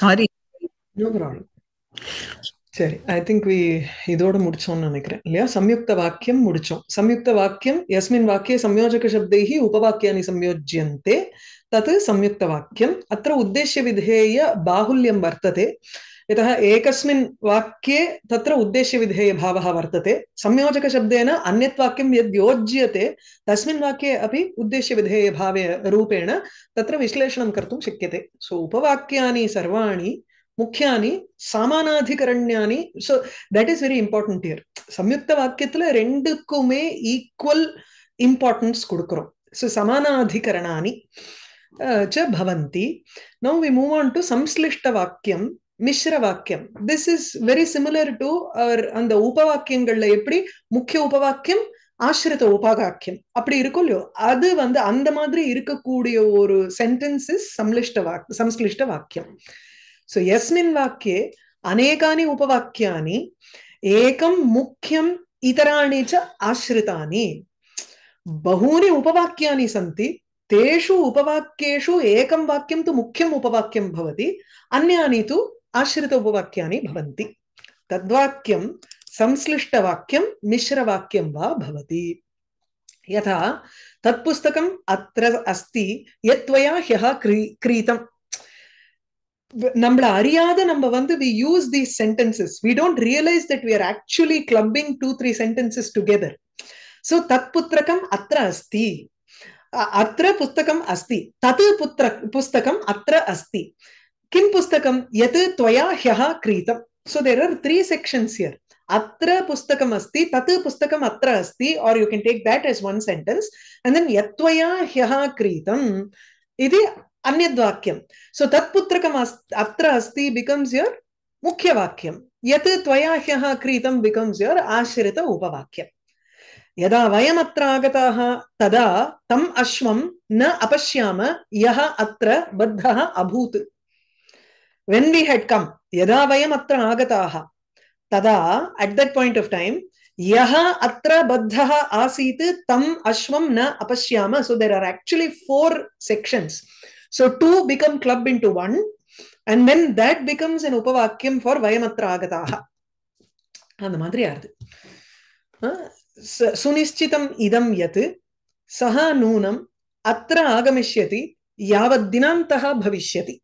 Sorry no problem சரி I think we இதோட முடிச்சோம்னு நினைக்கிறேன் இல்லையா சம்யுக்த வாக்கியம் முடிச்சோம் சம்யுக்த வாக்கியம் எஸ்மின் வாக்கியே சம்யோஜக சப்தைः उपवाक्यानि संयोज्यन्ते तत् संयुक्तवाक्यम् अत्र उद्देश्यविधेय बाहुल्यं वर्तते यतः एकस्मिन् वाक्ये तत्र उद्देश्यविधेयभावः वर्तते संयोजकशब्देन अन्यत् वाक्यं यद् योज्यते तस्मिन् वाक्ये अपि उद्देश्यविधेयभावे रूपेण तत्र विश्लेषणं कर्तुं शक्यते सो उपवाक्यानि सर्वाणि മുഖ്യാനി സമാനാധികരണ്യാനി so that is very important here സംയുക്ത വാക്യത്തിൽ രണ്ടുക്കുമേ ഈക്വൽ ഇമ്പോർട്ടൻസ് കൊടുക്കണം സോ സമാനാധികരണാനി ച ഭവന്തി now we move on to மிஸ்ர வாக்கியம் this is very similar to அவர் அந்த உபவாக்கியங்கள்ல எப்படி முக்கிய உபவாக்கியம் ஆசிரித உபவாக்கியம் அப்படி இருக்கும் இல்லையோ அது வந்து அந்த மாதிரி இருக்கக்கூடிய ஒரு சென்டென்ஸ் இஸ் சம்லிஷ்ட வாக் சம்ஸ்லிஷ்ட வாக்கியம் ஸோ எஸ்மின் வாக்கியே அநேகானி உபவாக்கியானி ஏகம் முக்கியம் இதராணி ச ஆசிரிதானி பகூனி உபவாக்கியானி சந்தி तेषु उपवाक्येषु एकं वाक्यं तु मुख्यम् उपवाक्यं भवति अन्यानि तु आश्रित उपवाक्यानि भवन्ति तद्वाक्यं संश्लिष्टवाक्यं मिश्रवाक्यं वा भवति यथा तत्पुस्तकम् अत्र अस्ति यत्त्वया ह्यः क्री क्रीतम् நம்மள அறியாத நம்ம வந்து we use the sentences we don't realise that we are actually clubbing two three sentences together so தத் புத்திரகம் அத்த அஸ்தி அத்த புத்தகம் அஸ்தி தத் புத்திர புஸ்தகம் அத்த அஸ்தி किं पुस्तकं यत् त्वया ह्यः क्रीतं सो देर् आर् त्री सेक्षन्स् हियर् अत्र पुस्तकम् अस्ति तत् पुस्तकम् अत्र अस्ति or you can take that as one sentence and then यत्त्वया ह्यः क्रीतम् इति अन्यद्वाक्यं सो तत् पुत्रकम् अस् अत्र अस्ति बिकम्स् युर् मुख्यवाक्यं यत् त्वया ह्यः क्रीतं बिकम्स् युर् आश्रित उपवाक्यम् यदा वयम् अत्र आगताः तदा तम् अश्वं न अपश्याम यः अत्र बद्धः अभूत् when we had come yada vayam atra agataha tada at that point of time yaha atra baddhaha asit tam ashvam na apashyama so there are actually four sections so two become clubbed into one and then that becomes an upavakyam for vayam atra agataha And the அந்த மாதிரி ஆறுது idam இதம் யத் சஹ நூனம் அத்த ஆகமிஷ்யதி யாவத் தினாந்தா பவிஷ்யதி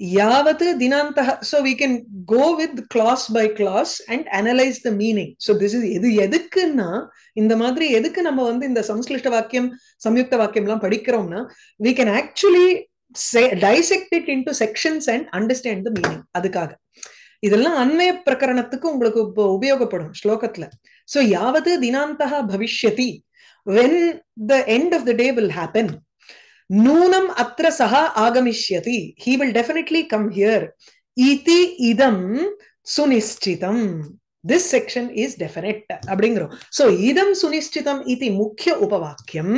yavat dinantah so we can go with clause by clause and analyze the meaning so this is எது எதுக்குன்னா இந்த மாதிரி எதுக்கு நம்ம வந்து இந்த சம்ஸ்கிருஷ்ட வாக்கியம் சம்யுக்த வாக்கியம் எல்லாம் படிக்கிறோம்னா we can actually say dissect it into sections and understand the meaning அதுக்காக இதெல்லாம் அண்மைய பிரகரணத்துக்கு உங்களுக்கு உபயோகப்படும் ஸ்லோகத்துல சோ யாவது தினாந்தா பவிஷ்யதி when the end of the day will happen நூனம் அத்திர சகா ஆகமிஷ்யதி he will definitely come here இதி இதம் சுனிஷ்டிதம் திஸ் செக்ஷன் இஸ் டெஃபினெட் அப்படிங்கிறோம் சோ இதம் சுனிஷ்டிதம் இது முக்கிய உபவாக்கியம்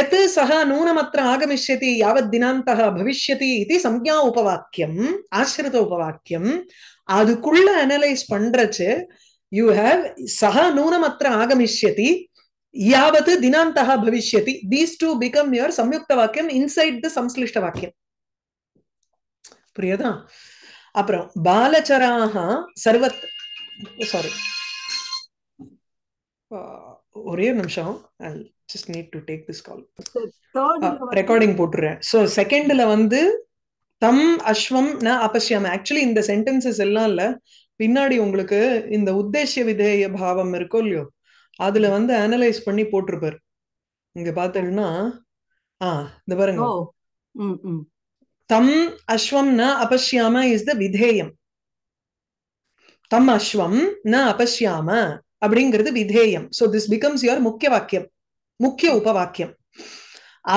எத் சக நூனமற்ற ஆகமிஷ்யதி யாவத் தினாந்தக பவிஷ்யதி இது சம்யா உபவாக்கியம் ஆசிரித உபவாக்கியம் அதுக்குள்ள அனலைஸ் பண்றச்சு யூ ஹாவ் சக நூனமற்ற ஆகமிஷ்யதி யாவது దినాంతః భవిష్యతి தீஸ் டு பிகம் యువర్ సంయుక్త வாக்கியம் இன்சைட் தி சம்ஸ்லிஷ்ட வாக்கியம் புரியுதா அப்புறம் பாலச்சராக சர்வத் சாரி ஒரே நிமிஷம் just need to take this call recording போட்டுறேன் ஸோ செகண்ட்ல வந்து தம் அஸ்வம் ந அபஷ்யாம ஆக்சுவலி இந்த சென்டென்சஸ் எல்லாம் இல்ல பின்னாடி உங்களுக்கு இந்த உத்தேசிய விதேய பாவம் இருக்கோ இல்லையோ அதுல வந்து அனலைஸ் பண்ணி போட்டிருப்பாரு இங்க பாத்தீங்கன்னா ஆ இந்த பாருங்க தம் அஸ்வம் ந அபஷ்யாம இஸ் த விதேயம் தம் அஸ்வம் ந அபஷ்யாம அப்படிங்கிறது விதேயம் சோ திஸ் பிகம்ஸ் யுவர் முக்கிய வாக்கியம் முக்கிய உபவாக்கியம்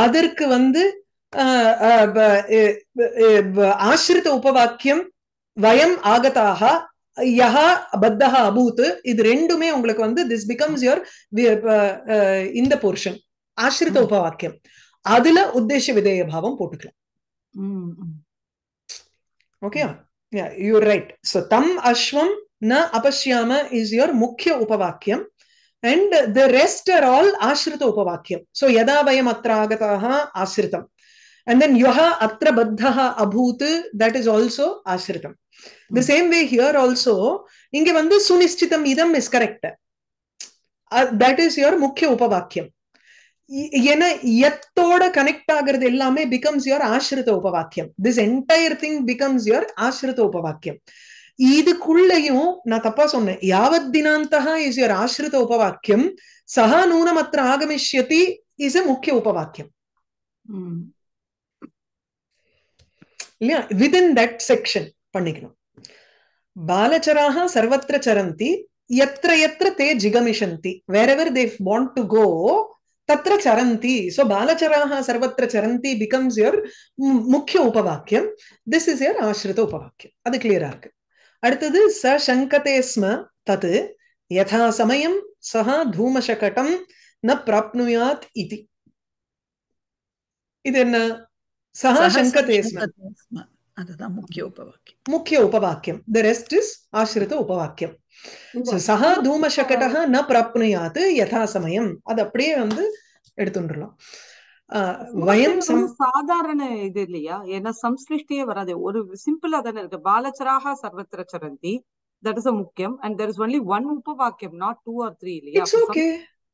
அதற்கு வந்து ஆஹ் ஆசிரித்த உபவாக்கியம் வயம் ஆகதாக யஹா பத்தஹா அபூத்து இது ரெண்டுமே உங்களுக்கு வந்து திஸ் பிகம்ஸ் யுவர் இந்த போர்ஷன் ஆசிரித்த உபவாக்கியம் அதுல உத்தேச விதேய பாவம் போட்டுக்கலாம் ஓகே யூர் ரைட் ஸோ தம் அஸ்வம் ந அபஷ்யாம இஸ் யுவர் முக்கிய உபவாக்கியம் and the rest are all ஆசிரித்த உபவாக்கியம் ஸோ யதா வயம் அத்த ஆகதாக ஆசிரித்தம் அண்ட் தென் யுஹ அத்திர பத்தஹ அபூத் தட் இஸ் ஆல்சோ ஆசிரித்தம் the same way here also இங்க வந்து சுனிஷ்டிதம் இதம் is correct that is your முக்கிய உபவாக்கியம் ஏன்னா எத்தோட கனெக்ட் ஆகுறது எல்லாமே பிகம்ஸ் யுவர் ஆசிரித உபவாக்கியம் this entire thing becomes your ஆசிரித உபவாக்கியம் இதுக்குள்ளேயும் நான் தப்பா சொன்னேன் யாவத் தினாந்தகா இஸ் யுவர் ஆசிரித உபவாக்கியம் சகா நூனம் அத்த ஆகமிஷ்யதி இஸ் எ முக்கிய உபவாக்கியம் hmm. இல்லையா வித் இன் தட் செக்ஷன் பண்ணிக்கணும் பாலச்சராக சர்வத்திர சரந்தி எத்திர எத்திர தே ஜிகமிஷந்தி வேர் எவர் தே வாண்ட் டு கோ தத்திர சரந்தி ஸோ பாலச்சராக சர்வத்திர சரந்தி பிகம்ஸ் யுவர் முக்கிய உபவாக்கியம் திஸ் இஸ் யுவர் ஆசிரித உபவாக்கியம் அது கிளியரா இருக்கு அடுத்தது ச சங்கதே ஸ்ம தத்து யதா சமயம் சஹா தூமசகடம் ந பிராப்னுயாத் இது என்ன சஹா சங்கதே ஸ்ம அதுதான் முக்கிய உபவாக்கியம் முக்கிய உபவாக்கியம் த ரெஸ்ட் இஸ் ஆசிரித உபவாக்கியம் சக தூமசகடக ந பிராப்னுயாது யதா சமயம் அது அப்படியே வந்து எடுத்துட்டுலாம் வயம் சாதாரண இது இல்லையா ஏன்னா சம்ஸ்லிஷ்டியே வராது ஒரு சிம்பிளா தானே இருக்கு பாலச்சராக சர்வத்திர சரந்தி தட் இஸ் முக்கியம் and there is only one உபவாக்கியம் நாட் டூ ஆர் த்ரீ இல்லையா it's okay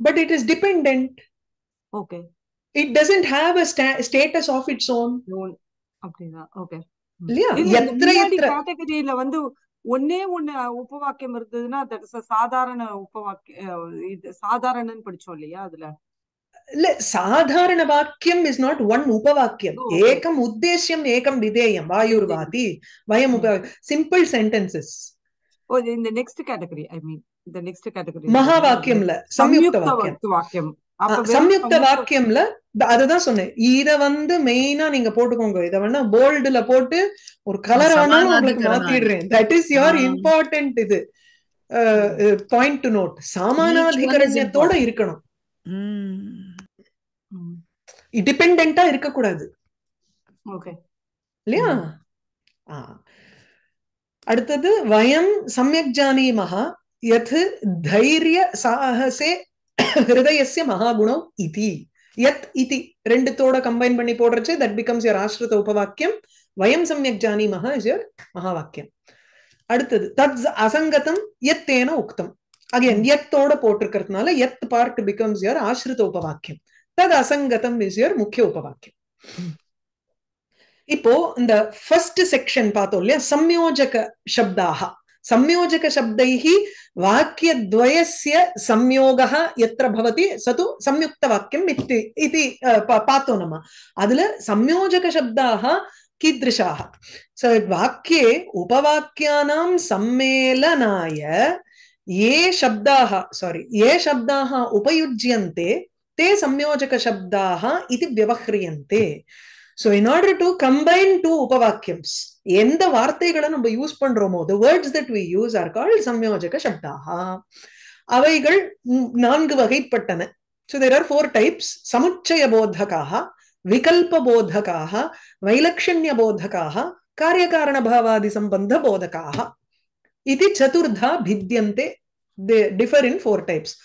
but it is dependent okay it doesn't have a status of its own அப்படிதான் ஓகே கேட்டகரியில வந்து ஒன்னே ஒண்ணு உபவாக்கியம் இருந்ததுன்னா தட் சாதாரண உபவாக்கிய இது சாதாரணன்னு படிச்சோம் இல்லையா அதுல இல்ல சாதாரண வாக்கியம் இஸ் நாட் ஒன் உபவாக்கியம் ஏகம் உத்தேசியம் ஏகம் விதேயம் வாயுர்வாதி வயம் உப சிம்பிள் சென்டென்சஸ் இந்த நெக்ஸ்ட் கேட்டகரி ஐ மீன் இந்த நெக்ஸ்ட் கேட்டகரி மகா வாக்கியம்ல சம்யுக்த வாக்கியம் சம்யுக்த வாக்கியம்ல அததான் சொன்னேன் இத வந்து மெயினா நீங்க போட்டுக்கோங்க இத வேணா போல்டுல போட்டு ஒரு கலர் வேணாலும் உங்களுக்கு மாத்திடுறேன் தட் இஸ் யுவர் இம்பார்ட்டன்ட் இது பாயிண்ட் டு நோட் சமானாதிகரண்யத்தோட இருக்கணும் டிபெண்டா இருக்கக்கூடாது இல்லையா அடுத்தது வயம் சமயக் ஜானீமஹா யத் தைரிய சாகசே ஹிருதயசிய மகாகுணம் இதி யத் இதி ரெண்டுத்தோட கம்பைன் பண்ணி போடுறச்சு தட் பிகம்ஸ் யர் ஆஸ்ரித உபவாக்கியம் வயம் சமயக் ஜானி மகா இஸ் யோர் மகாவாக்கியம் அடுத்தது தத் அசங்கதம் எத் தேன உக்தம் அகேன் எத்தோட போட்டிருக்கிறதுனால எத் பார்ட் பிகம்ஸ் யர் ஆஸ்ரித உபவாக்கியம் தத் அசங்கதம் இஸ் யர் முக்கிய உபவாக்கியம் இப்போ இந்த ஃபர்ஸ்ட் செக்ஷன் பார்த்தோம் இல்லையா சம்யோஜக சப்தாகா संयोजक वाक्यद्वयस्य संयोगः यत्र भवति स तु संयुक्तवाक्यम् इति इति नम अदल संयोजकशब्दाः कीदृशा वाक्ये उपवाक्यानां सम्मेलनाय ये शब्दाः सारी ये शब्द उपयुज्य ते संयोजकशब्दाः इति so in order to combine two உபவாக்கியம்ஸ் எந்த வார்த்தைகளை நம்ம யூஸ் பண்றோமோ the words that we use are call சம்யோஜக சப்தாக அவைகள் நான்கு வகைப்பட்டன so there are four types சமுச்சய போத்தகாக விகல்ப போத்தகாக வைலக்ஷண்ய போத்தகாக காரியகாரண பாவாதி சம்பந்த போதகாக இது சதுர்தா பித்தியந்தே டிஃபர் இன் ஃபோர் டைப்ஸ்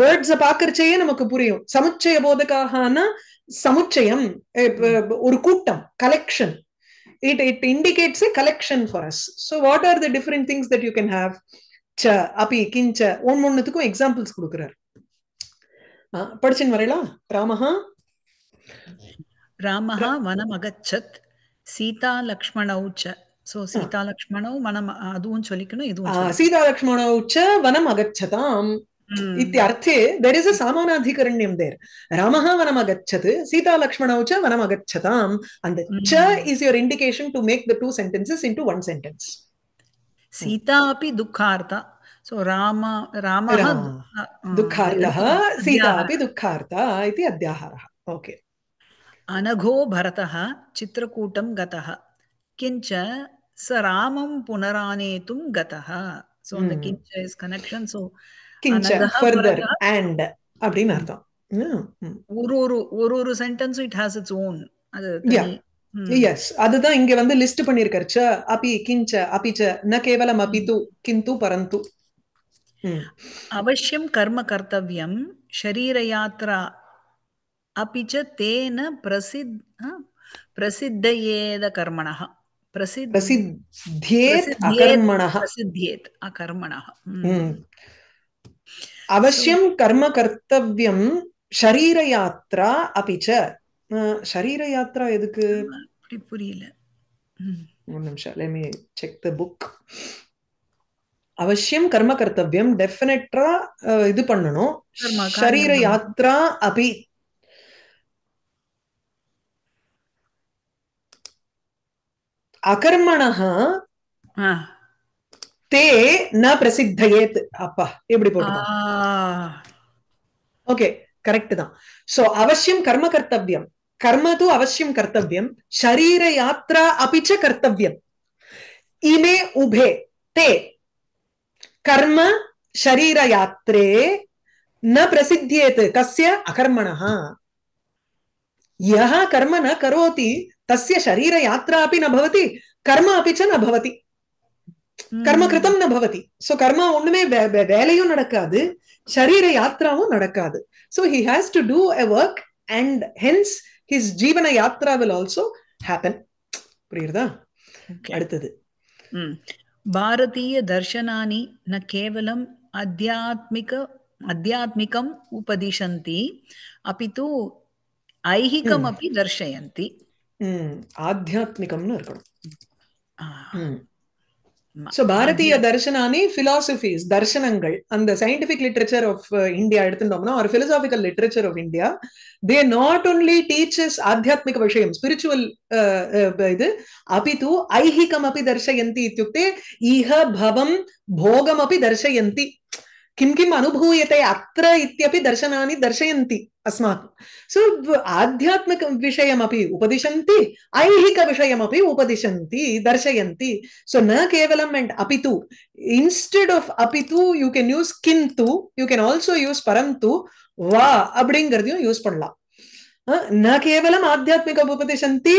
வேர்ட்ஸை பாக்குறச்சேயே நமக்கு புரியும் சமுச்சய போதகாகனா சமுச்சயம் ஒரு கூட்டம் collection it it indicates collection for us so what are the different things that you can have ச அப்பி கிஞ்ச ஒன் ஒன்றுத்துக்கும் எக்ஸாம்பிள்ஸ் கொடுக்குறாரு படிச்சுன்னு வரையலாம் ராமஹா ராமஹா வனம் அகச்சத் சீதா லக்ஷ்மணௌ ச சோ சீதா லக்ஷ்மணௌ வனம் அதுவும் சொல்லிக்கணும் இதுவும் சீதா லக்ஷ்மணௌ ச வனம் அகச்சதாம் इत्यर्थे देर् इस् अ सामानाधिकरण्यं देर् रामः वनमगच्छत् सीतालक्ष्मणौ च वनमगच्छताम् अण्ड् च is your indication to make the two sentences into one वन् सीता अपि दुःखार्थ सो राम रामः hmm, दुःखार्थः सीता अपि दुःखार्था इति अध्याहारः ओके अनघो भरतः चित्रकूटं गतः किञ्च स रामं पुनरानेतुं गतः सो hmm. किञ्च इस् कनेक्षन् सो அப்படின்னு அர்த்தம் ஒரு ஒரு ஒரு ஒரு sentence it has its own அது எஸ் அதுதான் இங்க வந்து லிஸ்ட் பண்ணிருக்காரு அபி கிஞ்ச அபி ச ந கேவலம் அபி து கிந்து பரந்து அவசியம் கர்ம கர்த்தவியம் ஷரீர யாத்ரா அபி ச தேன பிரசித் பிரசித்தயேத கர்மணஹ பிரசித் அகர்மணஹ அகர்மணஹ அவசியம் अवश्यं कर्म कर्तव्यं ஷரீரயாத்ரா அபிச்ச ஷரீரயாத்ரா எதுக்கு புரியல ஒரு நிமிஷம் செக் த புக் அவசியம் கர்ம கர்த்தவியம் டெஃபினட்டா இது பண்ணணும் ஷரீர யாத்ரா அபி அகர்மணா ते न प्रसिद्ध ओके करेक्ट दा सो अवश्यम कर्म कर्तव्यम कर्म तो अवश्यम कर्तव्यम शरीर यात्रा अभी कर्तव्यम इमे उभे ते कर्म शरीर यात्रे न प्रसिद्धेत कस्य अकर्मण यहा कर्म न करोति तस्य शरीर यात्रा अपि न भवति कर्म अपि च न भवति கர்ம கிருத்தம் ந பவதி சோ கர்மா ஒண்ணுமே வேலையும் நடக்காது சரீர யாத்திராவும் நடக்காது so he has to do a work and hence his ஜீவன யாத்ரா வில் ஆல்சோ ஹேப்பன் புரியுறதா அடுத்தது பாரதீய தர்சனானி ந கேவலம் அத்தியாத்மிக அத்தியாத்மிகம் உபதிஷந்தி அப்பித்து ஐஹிகம் அப்படி தர்ஷயந்தி ஆத்தியாத்மிகம்னு இருக்கணும் சோ பாரதிய தர்ஷனானே பிலாசபிஸ் தர்ஷனங்கள் அந்த சயின்டிபிக் லிட்ரேச்சர் ஆஃப் இந்தியா எடுத்துட்டோம்னா ஒரு philosophical literature of India they not only teaches ஆத்தியாத்மிக விஷயம் ஸ்பிரிச்சுவல் இது அபித்து ஐஹிகம் அப்படி தர்ஷயந்தி இத்துக்தே இஹ பவம் போகம் அப்படி தர்ஷயந்தி किं किम् अनुभूयते अत्र इत्यपि दर्शनानि दर्शयन्ति अस्माकं सो आध्यात्मिकविषयमपि उपदिशन्ति ऐहिकविषयमपि उपदिशन्ति दर्शयन्ति सो न केवलम् एण्ड् अपि तु इन्स्टेड् आफ् अपि तु यू केन् यूस् किं तु यू केन् आल्सो यूस् परन्तु वा अब्डिङ्गर्दियं यूस् पण्ला न केवलम् आध्यात्मिकम् उपदिशन्ति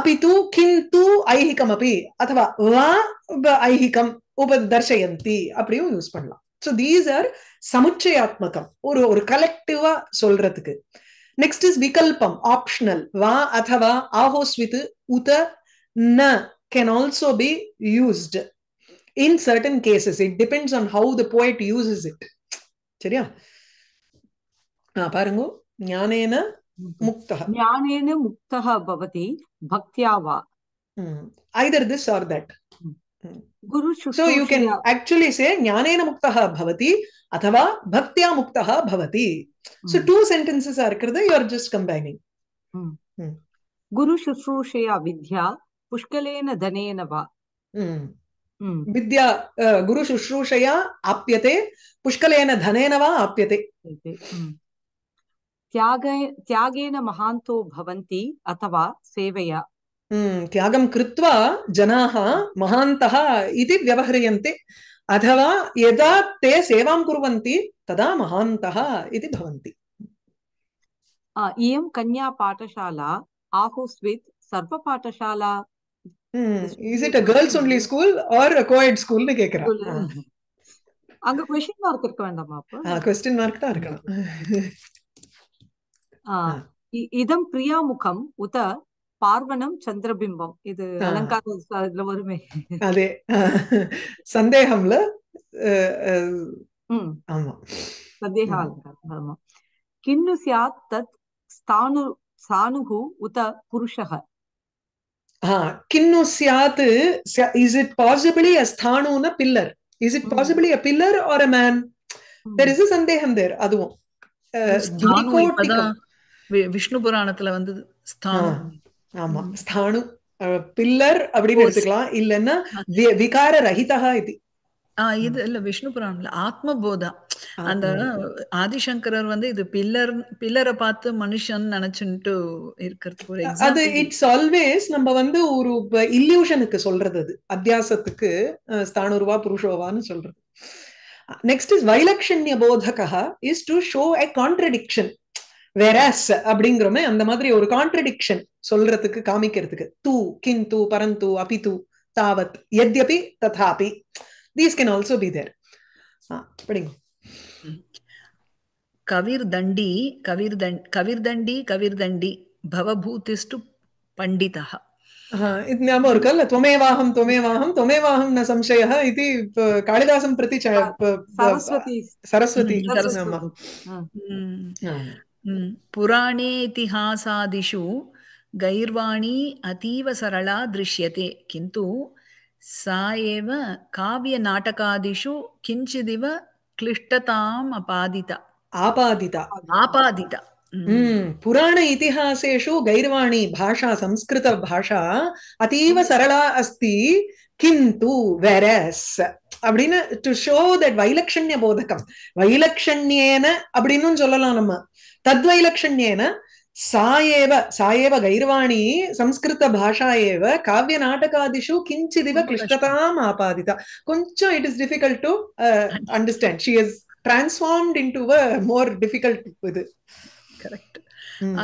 अपि तु किन्तु ऐहिकमपि अथवा वा ऐहिकम् उप दर्शयन्ति अपि यूस् पण्ला ஸோ தீஸ் ஆர் சமுச்சயாத்மகம் ஒரு ஒரு கலெக்டிவா சொல்றதுக்கு நெக்ஸ்ட் இஸ் விகல்பம் ஆப்ஷனல் வா அத்தவா ஆஹோஸ்வித் உத ந can also be used in certain cases it depends on how the poet uses it சரியா பாருங்க ஞானேன முக்தக ஞானேன முக்தக பவதி பக்தியாவா ஐதர் திஸ் ஆர் தட் गुरु सो यू कैन एक्चुअली से ज्ञानेन मुक्तः भवति अथवा भक्त्या मुक्तः भवति सो टू सेंटेंसेस आर कृत यू आर जस्ट कंबाइनिंग गुरु शुश्रूषया विद्या पुष्कलेन धनेन वा hmm. Hmm. विद्या गुरु शुश्रूषया आप्यते पुष्कलेन धनेन वा आप्यते hmm. त्याग त्यागेन महान्तो भवन्ति अथवा सेवया त्यागं कृत्वा जनाः महान्तः इति व्यवह्रियन्ते अथवा यदा ते सेवां कुर्वन्ति तदा महान्तः इति भवन्ति इयं कन्या पाठशाला आहोस्वित् सर्वपाठशाला is it a girls only school or coed ஸ்கூல்னு கேக்குறாங்க அங்க क्वेश्चन மார்க் இருக்க வேண்டாமா அப்ப क्वेश्चन மார்க் தான் இருக்கணும் இதம் பிரியாமுகம் உத பார்வனம் சந்திரபிம்பம் இது அலங்கார இதுல வருமே அதே சந்தேகம்ல சந்தேக ஆமா சியாத் தத் ஸ்தானு சானுகு உத is it pillar is it a pillar or a man is சந்தேகம் தேர் அதுவும் விஷ்ணு புராணத்துல வந்து ஆமா ஸ்தானு பில்லர் அப்படின்னு எடுத்துக்கலாம் இல்லைன்னா விகார ரஹிதா இது இது இல்ல விஷ்ணு புராணம்ல ஆத்மபோதா அந்த ஆதிசங்கரர் வந்து இது பில்லர் பில்லரை பார்த்து மனுஷன் நினைச்சுட்டு இருக்கிறதுக்கு அது இட்ஸ் ஆல்வேஸ் நம்ம வந்து ஒரு இல்யூஷனுக்கு சொல்றது அது அத்தியாசத்துக்கு ஸ்தானுருவா புருஷோவான்னு சொல்றது நெக்ஸ்ட் இஸ் வைலக்ஷண்ய போதகா is to show a contradiction whereas அப்படிங்கிறோமே அந்த மாதிரி ஒரு கான்ட்ரடிக்ஷன் சொல்றதுக்கு காமிக்கிறதுக்கு தூ கின் பரந்து அபி தூ தாவத் எத்யபி ததாபி these can also be there அப்படிங்க கவிர் தண்டி கவிர் தண்டி கவிர் தண்டி கவிர் தண்டி பவபூதிஸ்டு பண்டிதா இது ஞாபகம் இருக்கல்ல त्वमेवाहं त्वमेवाहं त्वमेवाहं न संशयः इति कालिदासं प्रति सरस्वती सरस्वती पुराणे इतिहासादिषु गैर्वाणी अतीव सरला दृश्यते किन्तु सा एव काव्यनाटकादिषु किञ्चिदिव क्लिष्टताम् अपादिता आपादिता आपादिता पुराण इतिहासेषु गैर्वाणी भाषा संस्कृतभाषा अतीव सरला अस्ति किन्तु वेरस् அப்படின்னு டு ஷோ தட் வைலக்ஷண்ய போதகம் வைலக்ஷண்யேன அப்படின்னு சொல்லலாம் நம்ம तद्वैलक्षण्येन सा एव सा एव गैरवाणी संस्कृतभाषा एव काव्यनाटकादिषु किञ्चिदिव क्लिष्टताम् आपादिता कोञ्च it is difficult to understand she is transformed into a more difficult it correct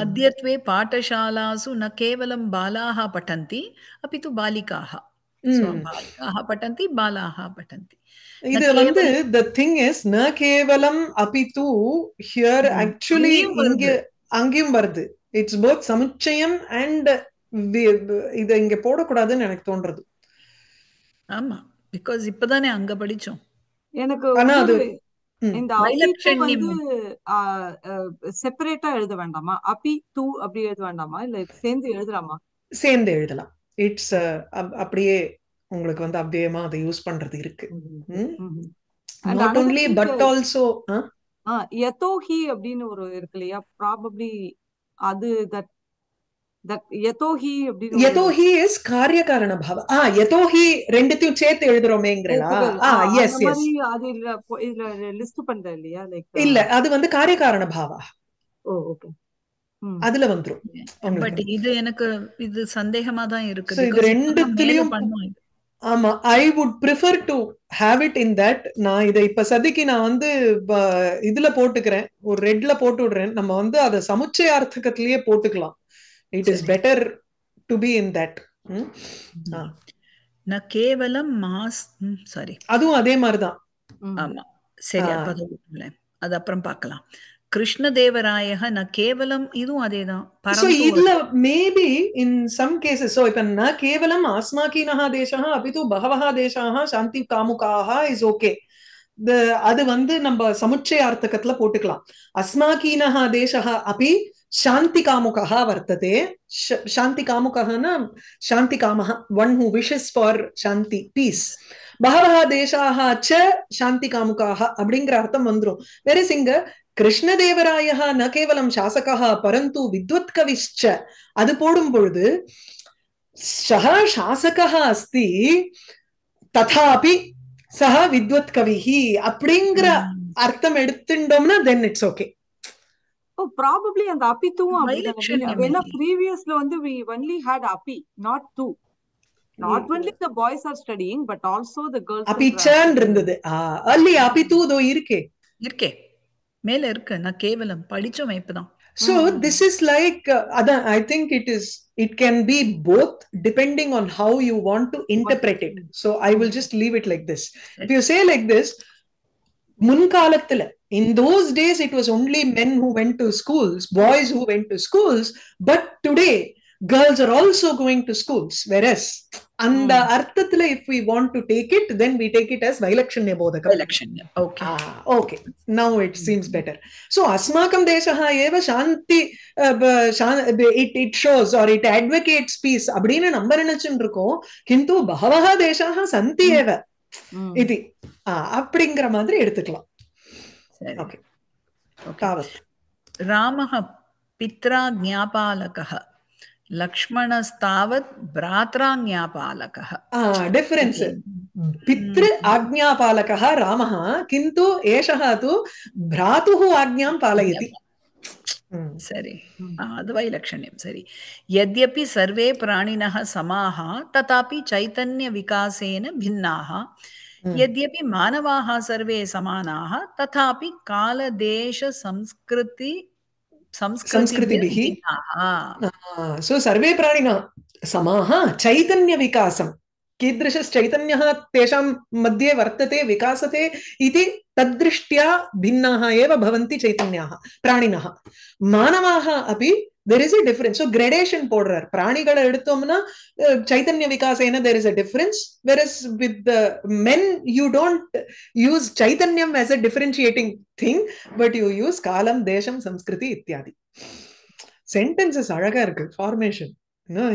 अद्यत्वे पाठशालासु न केवलं बालाः पठन्ति अपि तु बालिकाः पठन्ति बालाः पठन्ति இது வந்து த திங் இஸ் ந கேவலம் அபி தூ ஹியர் ஆக்சுவலி இங்க அங்கேயும் வருது இட்ஸ் போத் சமுச்சயம் அண்ட் இத இங்க போடக்கூடாதுன்னு எனக்கு தோன்றது ஆமா பிகாஸ் இப்பதானே அங்க படிச்சோம் எனக்கு ஆனா அது இந்த வந்து செப்பரேட்டா எழுத வேண்டாமா அபி தூ அப்படி எழுத வேண்டாமா இல்ல சேர்ந்து எழுதலாமா சேர்ந்து எழுதலாம் இட்ஸ் அப்படியே உங்களுக்கு வந்து அப்படியேமா அதை யூஸ் பண்றது இருக்கு நாட் ஒன்லி பட் ஆல்சோ யதோஹி அப்படின்னு ஒரு இருக்கு இல்லையா ப்ராபப்ளி அது தட் யதோஹி யதோஹி ரெண்டுத்தையும் சேர்த்து எஸ் எஸ் லிஸ்ட் இல்லையா லைக் இல்ல அது வந்து காரிய காரண பாவா ஓ ஓகே அதுல வந்துரும் பட் இது எனக்கு இது சந்தேகமா தான் இருக்கு இது ரெண்டுத்துலயும் ஆமா I would prefer to have it in that நான் இதை இப்ப சதிக்கு நான் வந்து இதுல போட்டுக்கிறேன் ஒரு ரெட்ல போட்டு விடுறேன் நம்ம வந்து அதை சமுச்சய அர்த்தகத்திலேயே போட்டுக்கலாம் it is better to be in that நான் கேவலம் மாஸ் சாரி அதுவும் அதே மாதிரிதான் ஆமா சரி அது அப்புறம் பார்க்கலாம் கிருஷ்ணதேவராயக ந கேவலம் இதுவும் அதேதான் சோ இதுல maybe in some cases so இப்ப ந கேவலம் ஆஸ்மாக்கீனஹ தேசஹ அபிது பகவஹ தேசாஹ சாந்தி காமுகாஹ இஸ் ஓகே அது வந்து நம்ம சமுச்சயார்த்தகத்துல போட்டுக்கலாம் அஸ்மாக்கீனஹ தேசஹ அப்படி சாந்தி காமுகः वर्तते शान्ति कामुकः न शान्ति कामः वन् हू विशस् फार् शान्ति पीस् பகவஹா தேசாக ச சாந்தி காமுகாக அப்படிங்கிற அர்த்தம் வந்துடும் வெரி சிங்க கிருஷ்ணதேவராயா ந கேவலம் சாசகா பரந்து வித்வத் கவிஷ்ச அது போடும் பொழுது சக சாசகா அஸ்தி ததாபி சஹ வித்வத் கவிஹி அப்படிங்கிற அர்த்தம் எடுத்துட்டோம்னா then it's okay oh probably அந்த அப்பித்துவும் அப்படிதான் ஏன்னா ப்ரீவியஸ்ல வந்து வி ஒன்லி ஹேட் அப்பி not to not only the boys are studying but also the girls அப்பி சர்ன் இருந்தது அல்லி அப்பி தூதோ இருக்கே இருக்கே மேல இருக்கு நான் கேவலம் படிச்சோம் இப்பதான் so mm-hmm. this is like uh, i think it is it can be both depending on how you want to interpret it so i will just leave it like this if you say like this முன்காலத்துல in those days it was only men who went to schools boys who went to schools but today girls are also going to schools whereas அந்த hmm. அர்த்தத்துல if we want to take it then we take it as வைலக்ஷண்ய போதகம் வைலக்ஷண்ய okay okay now it seems better so அஸ்மாக்கம் தேசः ஏவ சாந்தி it it shows or it advocates peace அப்படின்னு நம்ம நினைச்சுட்டு இருக்கோம் கிந்து பகவஹ தேசாக சந்தி ஏவ இது அப்படிங்கிற மாதிரி எடுத்துக்கலாம் ஓகே ராமஹ பித்ரா ஜ்ஞாபாலகஹ लक्ष्मणस्तावत् भ्रात्राज्ञापालकः डिफरेन्स् पितृ हम्म। आज्ञापालकः रामः किन्तु एषः तु भ्रातुः आज्ञां पालयति हम्म। सरि हम्म। द्वैलक्षण्यं सरि यद्यपि सर्वे प्राणिनः समाः तथापि चैतन्यविकासेन भिन्नाः यद्यपि मानवाः सर्वे समानाः तथापि कालदेशसंस्कृति संस्कृति सो सर्वे प्राणिनः समाः चैतन्यविकासं कीदृशश्चैतन्यः तेषां मध्ये वर्तते विकासते इति तद्दृष्ट्या भिन्नाः एव भवन्ति चैतन्याः प्राणिनः मानवाः अपि there is a difference so gradation போடுறார் பிராணிகளை எடுத்தோம்னா சைத்தன்ய விகாஸ் ஏன்னா there is a difference where is with men you don't use சைத்தன்யம் as a differentiating thing but you use காலம் தேசம் சம்ஸ்கிருதி இத்தியாதி சென்டென்சஸ் அழகா இருக்கு formation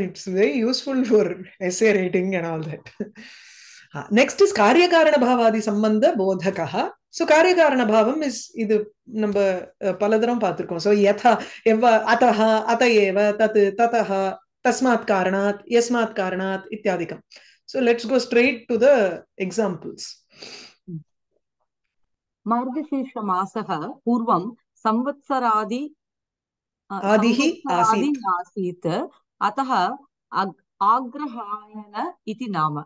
it's very useful for essay writing and all that next is காரியகாரண பாவாதி சம்பந்த போதகா ஸோ காரியகாரண பாவம் இஸ் இது நம்ம பல தரம் பார்த்துருக்கோம் ஸோ யதா எவ்வ அத்தஹ அத்த ஏவ தத் ததஹ தஸ்மாத் காரணாத் எஸ்மாத் காரணாத் இத்தியாதிக்கம் so let's go straight to the examples மார்கசீர்ஷ மாசக பூர்வம் சம்வத்சராதி ஆதிஹி ஆசீத் ஆசீத் அத்தஹ ஆக்ரஹாயன இதி நாம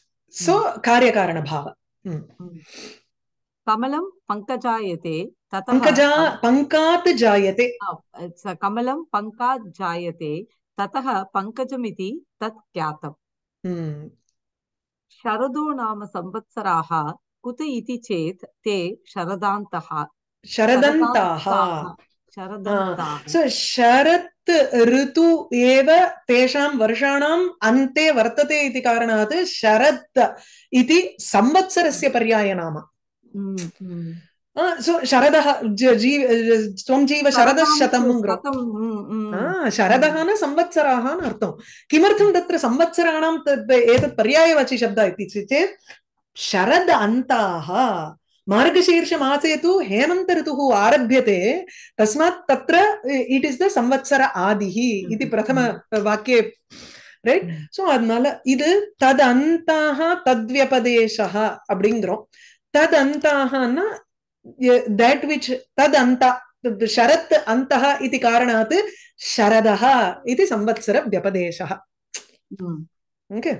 सो कार्यकारणभाव कमलं पङ्कजायते पङ्कजा पङ्कात् जायते कमलं पङ्कात् जायते ततः पङ्कजमिति तत् ज्ञातम् शरदो नाम संवत्सराः कुत इति चेत् ते शरदान्तः शरदन्ताः शरदन्ताः शरद ऋतु एव तेषां वर्षाणाम् अन्ते वर्तते इति कारणात् शरत् इति संवत्सरस्य पर्याय नाम शरदः जीव त्वं जीव शरदशतं शरदः न संवत्सराः न अर्थं किमर्थं तत्र संवत्सराणां एतत् पर्यायवाचि शब्दः इति चेत् शरद अन्ताः மார்கசீர்ஷ மாசே தூ ஹேமந்த ரித்து ஆரம்பியதே தஸ்மாத் तस्मात् இட் இஸ் த சம்வத்சர ஆதிஹி இது பிரதம प्रथमवाक्ये ரைட் ஸோ அதனால இது தது அந்தாக தத்வியபதேசா அப்படிங்கிறோம் தது அந்தாகனா தட் விச் தத் அந்த ஷரத் அந்த இது காரணாத் ஷரதः இது சம்வத்சர வியபதேசः ஓகே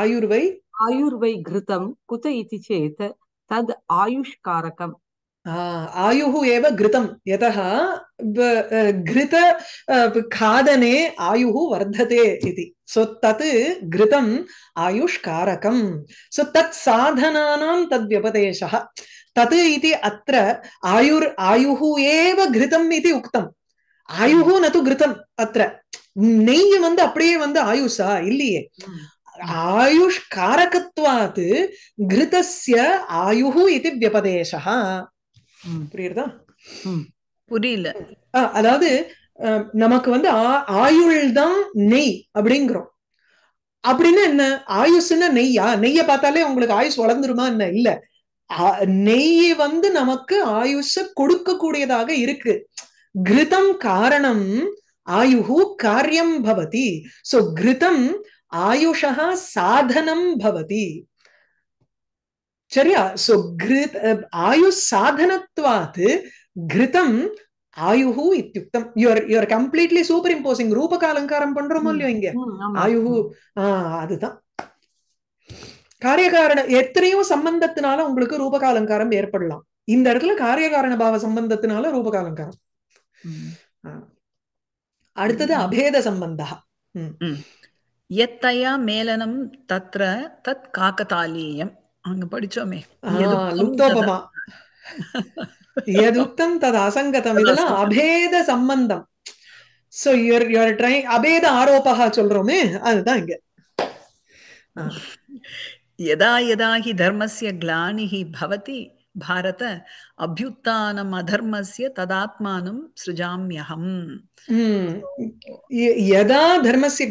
ஆயுர்வை आयुर्वै घृतं कुत इति चेत् तद् आयुष्कारकम् आयुः एव घृतं यतः घृत खादने आयुः वर्धते इति सो तत् घृतम् आयुष्कारकं सो तत् साधनानां तद्व्यपदेशः तत् इति अत्र आयुर् आयुः एव घृतम् इति उक्तम् ஆயுகும் நத்து கிருத்தம் அத்த நெய் வந்து அப்படியே வந்து ஆயுஷா இல்லையே ஆயுஷ்காரகத்வாத் கிருதஸ்ய ஆயுஹு இது வியபதேசா புரியுறதா புரியல அதாவது நமக்கு வந்து ஆயுள் தான் நெய் அப்படிங்கிறோம் அப்படின்னு என்ன ஆயுஷ்னா நெய்யா நெய்ய பார்த்தாலே உங்களுக்கு ஆயுஷ் வளர்ந்துருமா என்ன இல்ல நெய் வந்து நமக்கு ஆயுஷ கொடுக்கக்கூடியதாக இருக்கு கிருதம் காரணம் ஆயுகு காரியம் பவதி சோ கிருதம் ஆயுஷா சாதனம் பவதி சரியா சோ கிருத் ஆயு சாதனத்வாத் கிருதம் ஆயுஹு இத்தியுக்தம் your your completely superimposing ரூபக அலங்காரம் பண்றோமோ இல்லையோ இங்க ஆயுஹு ஆஹ் அதுதான் காரியகாரண எத்தனையோ சம்பந்தத்தினால உங்களுக்கு ரூபக அலங்காரம் ஏற்படலாம் இந்த இடத்துல காரியகாரண பாவ சம்பந்தத்தினால ரூபக அலங்காரம் அடுத்தது அபேத சம்பந்தா எத்தையா மேலனம் தத்ர தத் காக்கதாலீயம் அங்க படிச்சோமே எதுக்தம் தது அசங்கதம் இதெல்லாம் அபேத சம்பந்தம் சோ யுவர் யுவர் ட்ரை அபேத ஆரோபகா சொல்றோமே அதுதான் இங்க யதா யதா ஹி தர்மஸ்ய பவதி भारत अधर्म से अधर्मस्य तदात्मानं सृजाम्यहम् हम्म। यदा धर्म से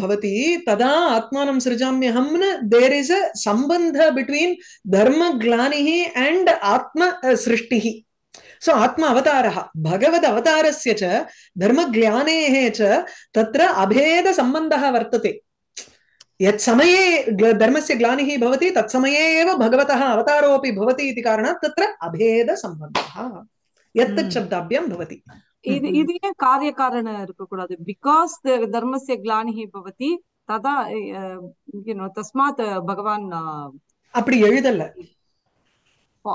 भवति तदा आत्मानं सृजाम्यहं न देर् संबंध अ सम्बन्ध बिट्वीन् धर्मग्लानिः एण्ड् आत्मसृष्टिः सो आत्म अवतारः भगवद अवतारस्य च धर्मज्ञानेः च तत्र अभेदसम्बन्धः वर्तते यत्समये धर्मस्य ग्लानिः भवति तत्समये एव भगवतः अवतारोऽपि भवति इति कारणात् तत्र अभेदसम्बन्धः यत् शब्दाभ्यां भवति इति இது ஏன் காரிய காரணம் இருக்கக்கூடாது பிகாஸ் தர்மசிய கிளானிஹி பவதி ததா தஸ்மாத் பகவான் அப்படி எழுதல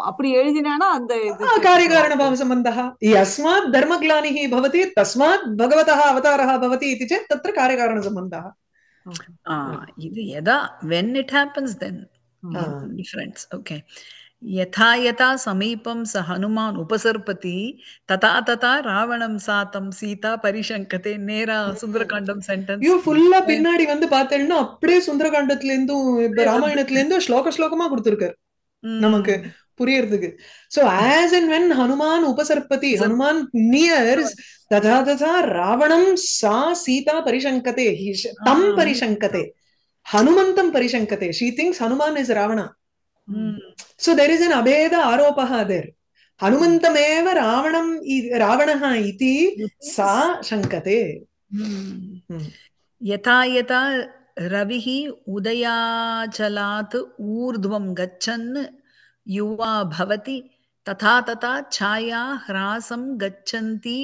அப்படி எழுதினா அந்த காரியகாரண பாவ சம்பந்தः यस्मात् धर्मग्लानिः भवति तस्मात् भगवतः अवतारः भवति इति चेत् तत्र कार्यकारणसम्बन्धः இது எதா when it happens then difference okay யதா யதா சமீபம் ச ஹனுமான் உபசர்பதி ததா ததா ராவணம் சாத்தம் சீதா பரிசங்கதே நேரா சுந்தரகாண்டம் சென்டென்ஸ் யூ ஃபுல்லா பின்னாடி வந்து பார்த்தேன்னா அப்படியே சுந்தரகாண்டத்துல இருந்தும் ராமாயணத்துல இருந்தும் ஸ்லோக ஸ்லோகமா கொடுத்திருக்காரு hmm. நமக்கு புரியறதுக்கு so as and when Hanuman உபசர்பதி ஹனுமான் நியர்ஸ் ததா ததா ராவணம் சா சீதா பரிசங்கதே தம் பரிசங்கதே ஹனுமந்தம் பரிசங்கதே she thinks Hanuman is Ravana so there is an அபேத ஆரோபக தேர் हनुमन्तमेव रावणम् रावणः इति सा शङ्कते यथा यथा रविः उदयाचलात् ऊर्ध्वं गच्छन् युवा भवति तथा तथा छाया ह्रासं गच्छन्ति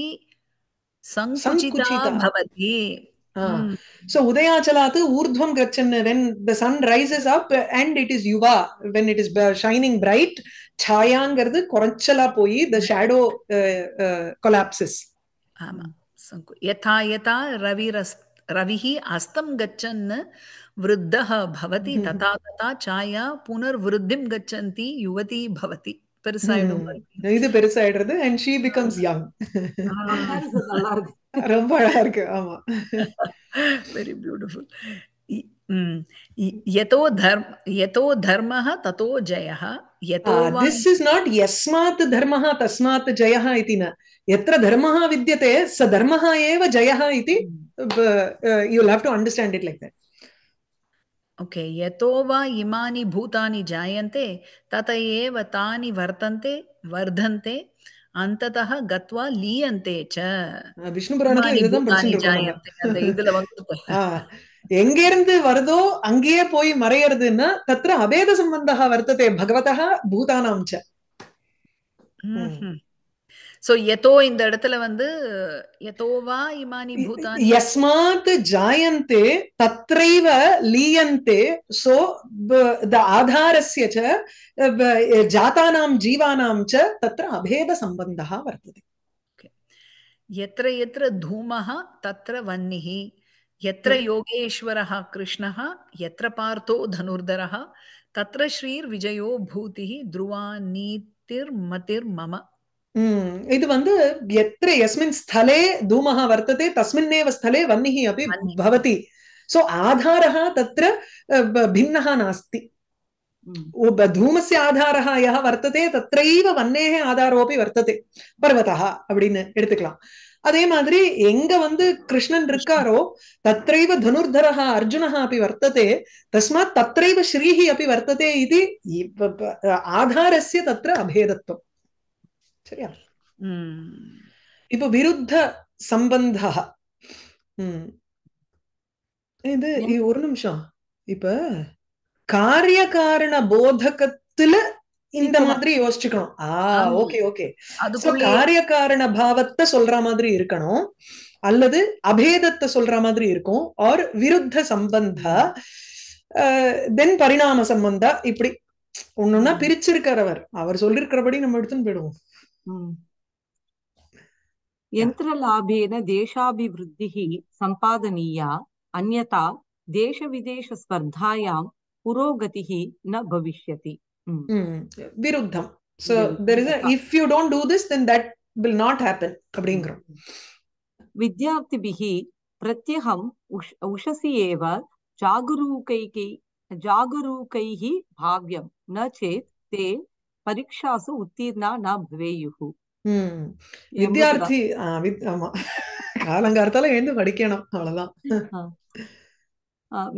सङ्कुचिता भवति So Udayachalatu Urdhvam Gachan, when the sun rises up and it is Yuva, when it is shining bright, Chayangardu Korachala Poi, the shadow uh, uh, collapses. Yata Yata Ravirasta Ravi अस्तं गच्छन् वृद्धः भवति तथा तथा छाया पुनर्वृद्धिं गच्छन्ति युवती भवति hmm. இது பெருசாயிடுறது அண்ட் ஷீ பிகம்ஸ் யங் ரொம்ப அழகா இருக்கு ஆமா வெரி பியூட்டிஃபுல் धर्म यतो विद्यते स धर्म जय you'll have to understand it like that. Okay यतो वा इमानि भूतानि जायन्ते तत एव तानि वर्तन्ते वर्धन्ते அந்ததः கத்வா லீயந்தே ச விஷ்ணு புராணத்துல இதுதான் படிச்சிட்டு இதுல வந்து எங்க இருந்து வருதோ அங்கேயே போய் மறையறதுன்னா தத்ர அபேத சம்பந்தா வர்த்ததே பகவதா பூதானாம் ச சோ எதோ இந்த இடத்துல வந்து எதோவா இமானி பூதானி யஸ்மாத் ஜாயந்தே தத்ரைவ லீயந்தே சோ த ஆதாரஸ்ய ச ஜாதானாம் ஜீவானாம் ச தத்ர அபேத சம்பந்தः वर्तते यत्र यत्र धूमः तत्र वह्निः यत्र योगेश्वरः कृष्णः यत्र पार्थो धनुर्धरः तत्र श्रीर्विजयो भूतिः ध्रुवा नीतिर्मतिर्मम இது வந்து எத்திர எஸ்மின் ஸ்தலே தூமः वर्तते तस्मिन्नेव स्थले वह्निः अपि भवति सो आधारः तत्र भिन्नः नास्ति धूमस्य आधारः यः वर्तते तत्रैव वह्नेः आधारोपि वर्तते पर्वतः அப்படின்னு எடுத்துக்கலாம் அதே மாதிரி எங்க வந்து கிருஷ்ணன் இருக்காரோ தத்ரைவ தனுர்தரஹ அர்ஜுனஹ அப்படி வர்த்ததே தஸ்மாத் தத்ரைவ ஸ்ரீஹி அப்படி வர்த்ததே இது ஆதாரஸ்ய தத்ர அபேதத்துவம் சரியா இப்போ விருத்த சம்பந்த இது ஒரு நிமிஷம் இப்ப காரிய காரண போதகத்துல இந்த மாதிரி யோசிச்சுக்கணும் ஆ ஓகே ஓகே காரிய காரண பாவத்தை சொல்ற மாதிரி இருக்கணும் அல்லது அபேதத்தை சொல்ற மாதிரி இருக்கும் ஆர் விருத்த சம்பந்த தென் பரிணாம சம்பந்தா இப்படி ஒண்ணுன்னா பிரிச்சிருக்கிறவர் அவர் சொல்லிருக்கிறபடி நம்ம எடுத்துன்னு போயிடுவோம் यन्त्रलाभेन देशाभिवृद्धिः सम्पादनीया अन्यथा देशविदेशस्पर्धायां पुरोगतिः न भविष्यति विरुद्धं so there is a if you don't do this then that will not happen அப்படிங்கறோம் வித்யார்த்திபிஹ பிரத்யகம் உஷசி ஏவ ஜாகரூகைகை ஜாகரூகைஹ பாவ்யம் ந சேத் தே పరీక్షాసు ఉత్తీర్ణ నా భవేయు வித்யார்த்தி ஆமா காலங்காலத்தால எழுந்து படிக்கணும் அவ்வளவுதான்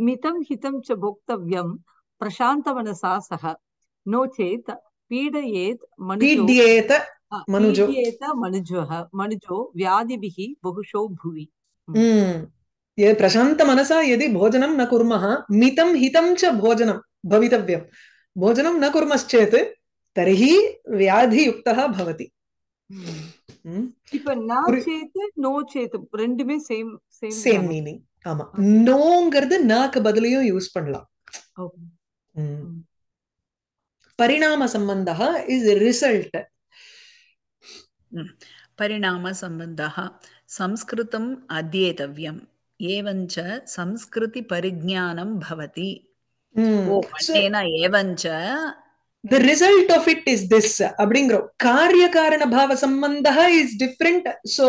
மிதம் ஹிதம் ச போக்தவ்யம் பிரசாந்த மனசா சக நோ சேத் பீடயேத் மனுஜேத மனுஜோ மனுஜோ மனுஜோ வியாதிபிஹி பகுஷோ புவி பிரசாந்த மனசா எதி போஜனம் ந குர்மः மிதம் ஹிதம் ச போஜனம் பவிதவ்யம் போஜனம் ந குர்மश्चेत् तर्हि வியாதியுக்தா பவதி இப்ப நான் சேத்து நோ சேத்து ரெண்டுமே சேம் சேம் சேம் மீனிங் ஆமா நோங்கிறது நாக்கு பதிலையும் யூஸ் பண்ணலாம் பரிணாம சம்பந்தா இஸ் ரிசல்ட் பரிணாம சம்பந்தா சம்ஸ்கிருதம் ஏவஞ்ச சம்ஸ்கிருதி பரிஜானம் பவதி ஏவஞ்ச the result of it is this அப்படிங்கிறோம் காரிய காரண பாவ சம்பந்தா இஸ் டிஃப்ரெண்ட் ஸோ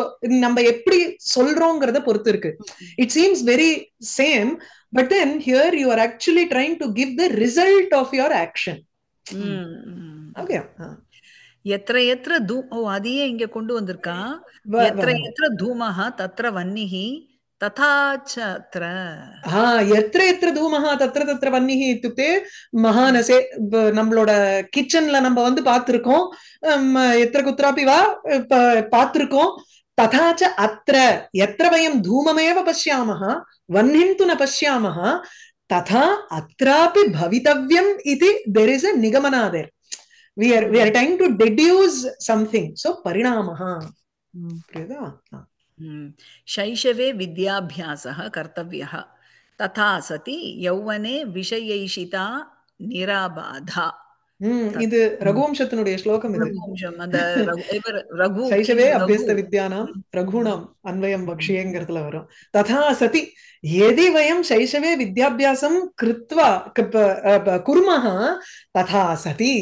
நம்ம எப்படி சொல்றோங்கிறத பொறுத்து இருக்கு it seems very same but then here you are actually trying to give the result of your action okay எத்திர எத்திர தூ ஓ அதையே இங்க கொண்டு வந்திருக்கான் எத்திர எத்திர தூமஹா தத்திர வன்னிஹி तथा च अत्र हा எത്ര எത്ര தூமஹா தத்ர தத்ர வன்னிஹி இத்துக்தே நம்மளோட கிச்சன்ல நம்ம வந்து குத்ராபி வா तथा च अत्र यत्र धूममेव पश्यामः वह्निं तु न पश्यामः तथा अत्रापि भवितव्यम् इति देर् इस् अ निगमनादेर् we are we are tend to deduce so परिणामः प्रियदा शैशवे विद्याभ्यासः कर्तव्यः तथा सति यौवने विषयैषिता निराबाधा இது ரகுவம்சத்தினுடைய ஸ்லோகம் இது ரகு சைஷவே அபியஸ்த வித்யானாம் ரகுணாம் அன்வயம் பக்ஷியேங்கிறதுல வரும் ததா சதி எதி வயம் சைஷவே வித்யாபியாசம் கிருத்வா குர்மஹ ததா சதி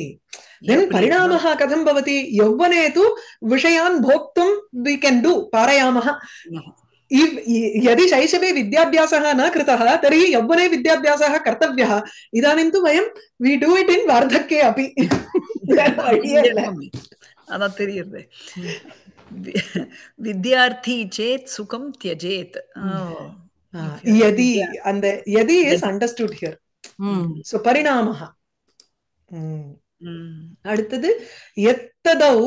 देन् परिणामः कथं भवति यौवने तु विषयान् भोक्तुं वि केन् डु पारयामः यदि शैशवे विद्याभ्यासः न कृतः तर्हि यौवने विद्याभ्यासः कर्तव्यः इदानीं तु वयं वि डू इट् इन् वार्धक्ये अपि அதான் தெரியுது வித்யார்த்தி சேத் यदि அந்த यदि सो परिणामः அடுத்தது எத்ததௌ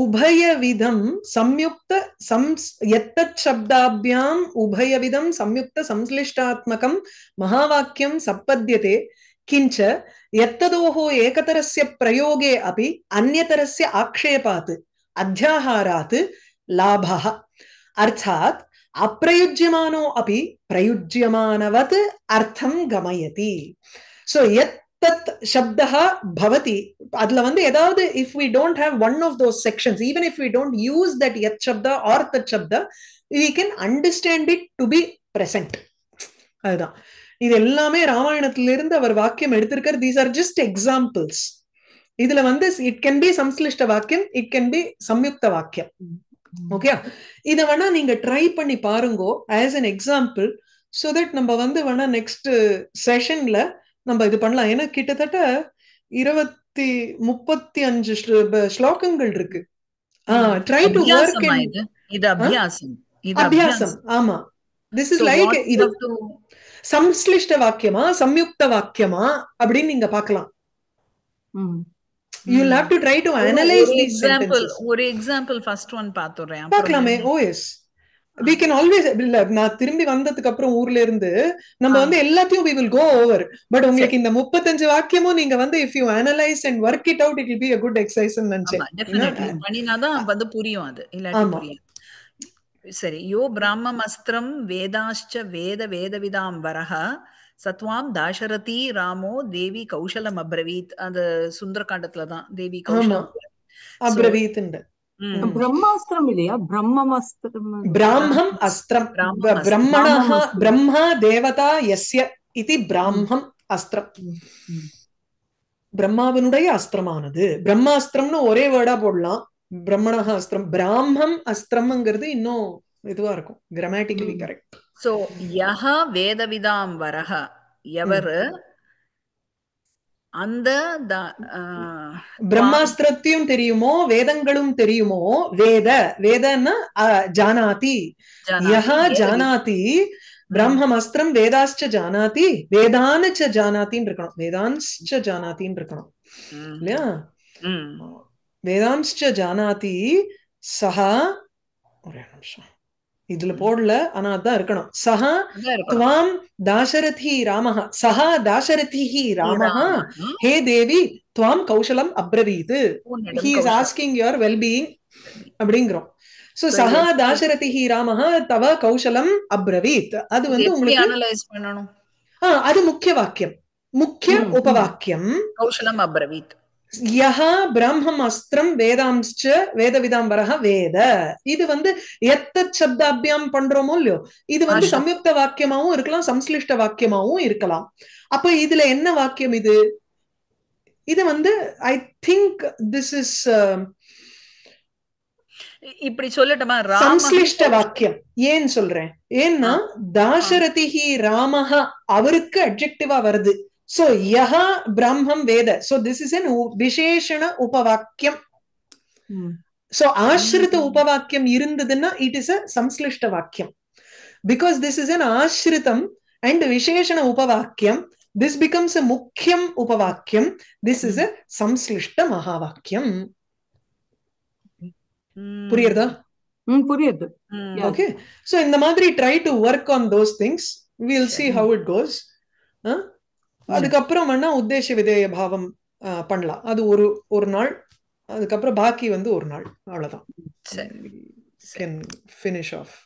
உபயவிதம் சம்யுக்த சம்ஸ் எத்தத் சப்தாபியாம் உபயவிதம் சம்யுக்த சம்ஸ்லிஷ்டாத்மகம் மகாவாக்கியம் சப்பத்தியதே किञ्च यत्तदोः एकतरस्य प्रयोगे अपि अन्यतरस्य आक्षेपात् अध्याहारात् लाभः अर्थात् अप्रयुज्यमानो अपि प्रयुज्यमानवत् अर्थं गमयति सो so, தத் சப்தா பவதி அதுல வந்து ஏதாவது if we don't have one of those sections even if we don't use that எத் சப்தா ஆர் தத் சப்தா we can understand it to be present அதுதான் இது எல்லாமே ராமாயணத்திலிருந்து அவர் வாக்கியம் எடுத்திருக்கார் தீஸ் ஆர் ஜஸ்ட் எக்ஸாம்பிள்ஸ் இதுல வந்து இட் கேன் பி சம்ஸ்லிஷ்ட வாக்கியம் இட் கேன் பி சம்யுக்த வாக்கியம் ஓகே இதை வேணா நீங்க ட்ரை பண்ணி பாருங்கோ as an example so that நம்ம வந்து வேணா நெக்ஸ்ட் செஷன்ல நம்ம இது பண்ணலாம் ஏன்னா கிட்டத்தட்ட இருபத்தி முப்பத்தி அஞ்சு ஸ்லோகங்கள் இருக்கு ட்ரை டு வர்க் இது அபியாசம் அபியாசம் ஆமா திஸ் இஸ் லைக் இது சம்ஸ்லிஷ்ட வாக்கியமா சம்யுக்த வாக்கியமா அப்படின்னு நீங்க பாக்கலாம் you have to try to analyse example ஒரு எக்ஸாம்பிள் ஃபர்ஸ்ட் ஒன் பாத்துறேன் பாக்கலாமே oh yes we can always இல்ல நான் திரும்பி வந்ததுக்கு அப்புறம் ஊர்ல இருந்து நம்ம வந்து எல்லாத்தையும் we will go over but உங்களுக்கு இந்த முப்பத்தஞ்சு வாக்கியமும் நீங்க வந்து if you analyse and work it out it be a good exercise நினைச்சேன் பண்ணினாதான் வந்து புரியும் அது இல்ல சரி யோ பிராம மஸ்திரம் வேதாஷ்ட வேத வேதவிதாம் வரஹ சத்வாம் தாசரதி ராமோ தேவி கௌசலம் அப்ரவீத் அந்த சுந்தரகாண்டத்துல தான் தேவி கௌசலம் அப்ரவீத் பிரம்மாஸ்திரம் இல்லையா பிரம்மஸ்திரம் பிராமம் அஸ்திரம் ब्रह्मणः பிரம்மா தேவதா எஸ்ய இது பிராமம் அஸ்திரம் பிரம்மாவினுடைய அஸ்திரமானது பிரம்மாஸ்திரம்னு ஒரே வேர்டா போடலாம் பிரம்மணா அஸ்திரம் பிராமம் அஸ்திரம்ங்கிறது இன்னும் இதுவா இருக்கும் கிராமட்டிக்கலி கரெக்ட் சோ யஹ வேதவிதாம் வரஹ எவர் அந்த பிரம்மாஸ்திரத்தையும் தெரியுமோ வேதங்களும் தெரியுமோ வேத வேதன்னா ஜானாதி யஹா ஜானாதி பிரம்மம் அஸ்திரம் வேதாஸ்ச ஜானாதி வேதான ச ஜானாத்தின்னு இருக்கணும் வேதான்ஸ்ச ஜானாத்தின்னு இருக்கணும் இல்லையா வேதான்ஸ்ச ஜானாதி சஹா ஒரே நிமிஷம் இதுல போடல ஆனா அதான் இருக்கணும் சஹா துவாம் தாசரதி ராமஹா சஹா தாசரதி ராமஹா ஹே தேவி துவாம் கௌசலம் அப்ரவீது he is asking your wellbeing அப்படிங்கிறோம் சோ சஹா தாசரதி ராமஹா தவ கௌசலம் அப்ரவீத் அது வந்து உங்களுக்கு அது முக்கிய வாக்கியம் முக்கிய உபவாக்கியம் கௌசலம் அப்ரவீத் யஹா பிரம்மம் அஸ்திரம் வேதாம்ச்ச வேத விதாம்பரஹ வேத இது வந்து எத்த சப்தாபியாம் பண்றோமோ இல்லையோ இது வந்து சம்யுக்த வாக்கியமாவும் இருக்கலாம் சம்ஸ்லிஷ்ட வாக்கியமாவும் இருக்கலாம் அப்ப இதுல என்ன வாக்கியம் இது இது வந்து ஐ திங்க் திஸ் இஸ் இப்படி சொல்லட்டுமா சம்ஸ்லிஷ்ட வாக்கியம் ஏன் சொல்றேன் ஏன்னா தாசரதிஹி ராமஹா அவருக்கு அப்ஜெக்டிவா வருது so yaha brahman veda so this is an visheshana upavakyam hmm. so ashrita upavakyam irundaduna it is a samslishta vakyam because this is an ashritam and visheshana upavakyam this becomes a mukhyam upavakyam this is a samslishta mahavakyam புரியுறதா ம் புரியுது okay so இந்த மாதிரி try to work on those things will see how it goes அதுக்கப்புறம் வேணா உத்தேச விதேய பாவம் பண்ணலாம் அது ஒரு ஒரு நாள் அதுக்கப்புறம் பாக்கி வந்து ஒரு நாள் அவ்வளவுதான் சரி ஃபினிஷ் ஆஃப்